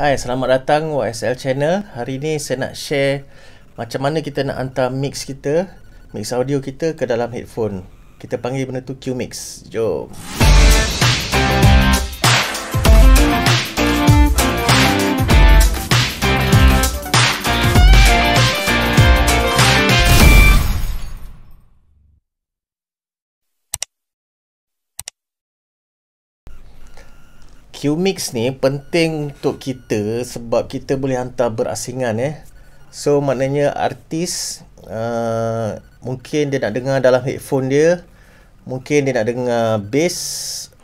Hai, selamat datang YSL channel. Hari ini saya nak share macam mana kita nak hantar mix kita, mix audio kita ke dalam headphone. Kita panggil benda tu Q-Mix. Jom. Jom. Qmix ni penting untuk kita sebab kita boleh hantar berasingan eh. So maknanya artis uh, mungkin dia nak dengar dalam headphone dia, mungkin dia nak dengar bass,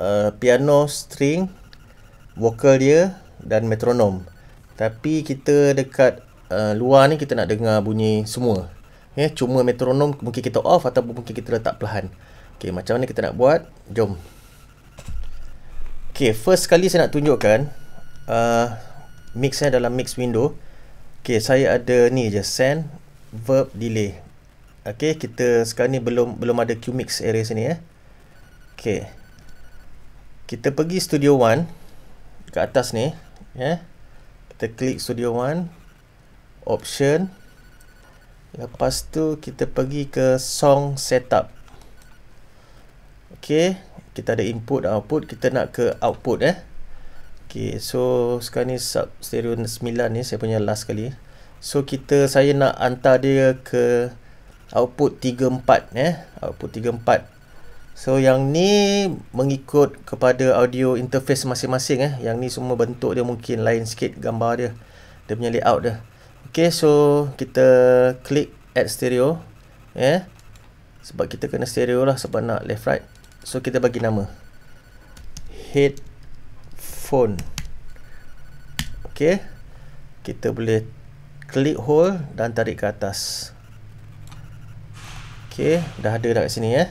uh, piano, string, vokal dia dan metronom. Tapi kita dekat uh, luar ni kita nak dengar bunyi semua. Ya, eh, cuma metronom mungkin kita off ataupun mungkin kita letak perlahan. Okay, macam mana kita nak buat? Jom. Okay, first sekali saya nak tunjukkan uh, mix saya dalam mix window. Okay, saya ada ni je send verb delay. Okay, kita sekarang ni belum belum ada cue mix area sini ya. Eh. Okay, kita pergi studio one ke atas ni. Ya, kita klik studio one option. Lepas tu kita pergi ke song setup. Okay, kita ada input output kita nak ke output eh okey so sekarang ni sub stereo 9 ni saya punya last kali so kita saya nak hantar dia ke output 34 eh output 34 so yang ni mengikut kepada audio interface masing-masing eh yang ni semua bentuk dia mungkin lain sikit gambar dia dia punya layout dia okey so kita klik add stereo eh sebab kita kena stereo lah sebab nak left right So kita bagi nama Headphone Okay Kita boleh Klik hold Dan tarik ke atas Okay Dah ada dah kat sini eh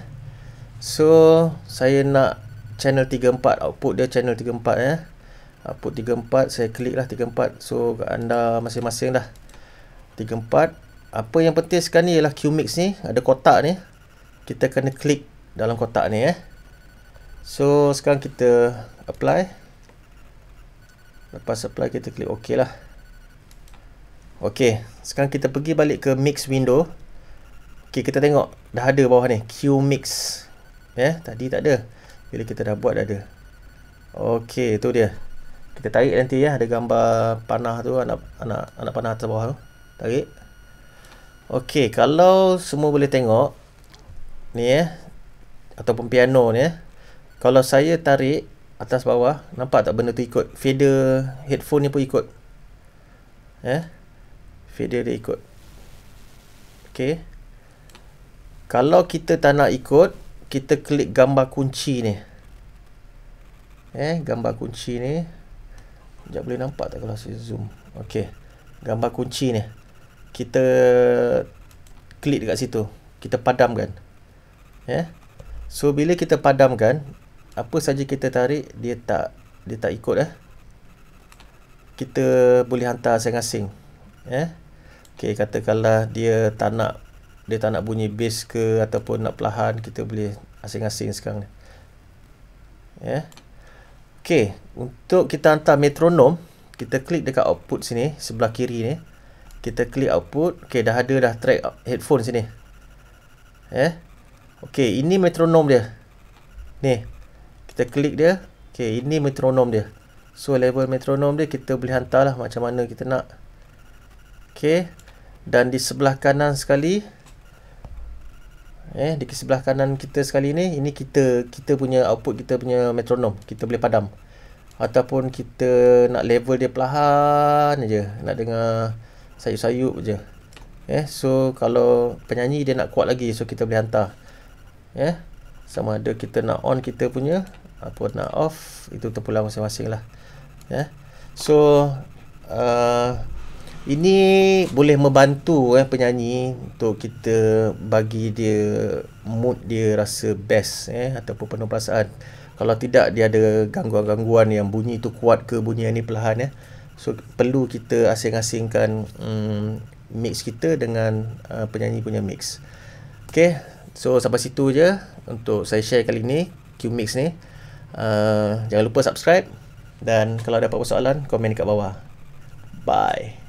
So Saya nak Channel 34 Output dia channel 34 eh Output 34 Saya klik lah 34 So anda masing-masing lah 34 Apa yang penting sekarang ni Ialah QMix ni Ada kotak ni Kita kena klik dalam kotak ni eh. So sekarang kita apply. Lepas apply kita klik OK lah. OK. Sekarang kita pergi balik ke mix window. Okay, kita tengok dah ada bawah ni. Q mix. Eh, tadi tak ada. Bila kita dah buat dah ada. OK, tu dia. Kita tarik nanti ya. Ada gambar panah tu. Anak anak anak panah atas bawah tu. Tarik. OK, kalau semua boleh tengok. Ni eh. Ya ataupun piano ni eh. Kalau saya tarik atas bawah, nampak tak benda tu ikut fader headphone ni pun ikut. Eh. Fader dia ikut. Okey. Kalau kita tak nak ikut, kita klik gambar kunci ni. Eh, gambar kunci ni. Sekejap boleh nampak tak kalau saya zoom. Okey. Gambar kunci ni. Kita klik dekat situ. Kita padamkan. Ya. Yeah. So bila kita padamkan, apa saja kita tarik dia tak dia tak ikut eh. Kita boleh hantar asing-asing. Eh. Okay katakanlah dia tak nak dia tak nak bunyi bass ke ataupun nak pelahan kita boleh asing-asing sekarang Ya. Eh. Okey, untuk kita hantar metronom, kita klik dekat output sini sebelah kiri ni. Kita klik output. Okey, dah ada dah track headphone sini. Eh. Okey, ini metronom dia. Ni. Kita klik dia. Okey, ini metronom dia. So level metronom dia kita boleh lah macam mana kita nak. Okey. Dan di sebelah kanan sekali eh di sebelah kanan kita sekali ni, ini kita kita punya output kita punya metronom. Kita boleh padam. Ataupun kita nak level dia perlahan aja, nak dengar sayup-sayup aja. Eh, so kalau penyanyi dia nak kuat lagi, so kita boleh hantar yeah. sama ada kita nak on kita punya ataupun nak off itu terpulang masing-masing lah yeah. so uh, ini boleh membantu eh, penyanyi untuk kita bagi dia mood dia rasa best eh, ataupun penuh perasaan kalau tidak dia ada gangguan-gangguan yang bunyi itu kuat ke bunyi yang ni perlahan eh. so perlu kita asing-asingkan um, mix kita dengan uh, penyanyi punya mix Okay, So sampai situ je untuk saya share kali ni Qmix ni. Uh, jangan lupa subscribe dan kalau ada apa-apa soalan komen dekat bawah. Bye.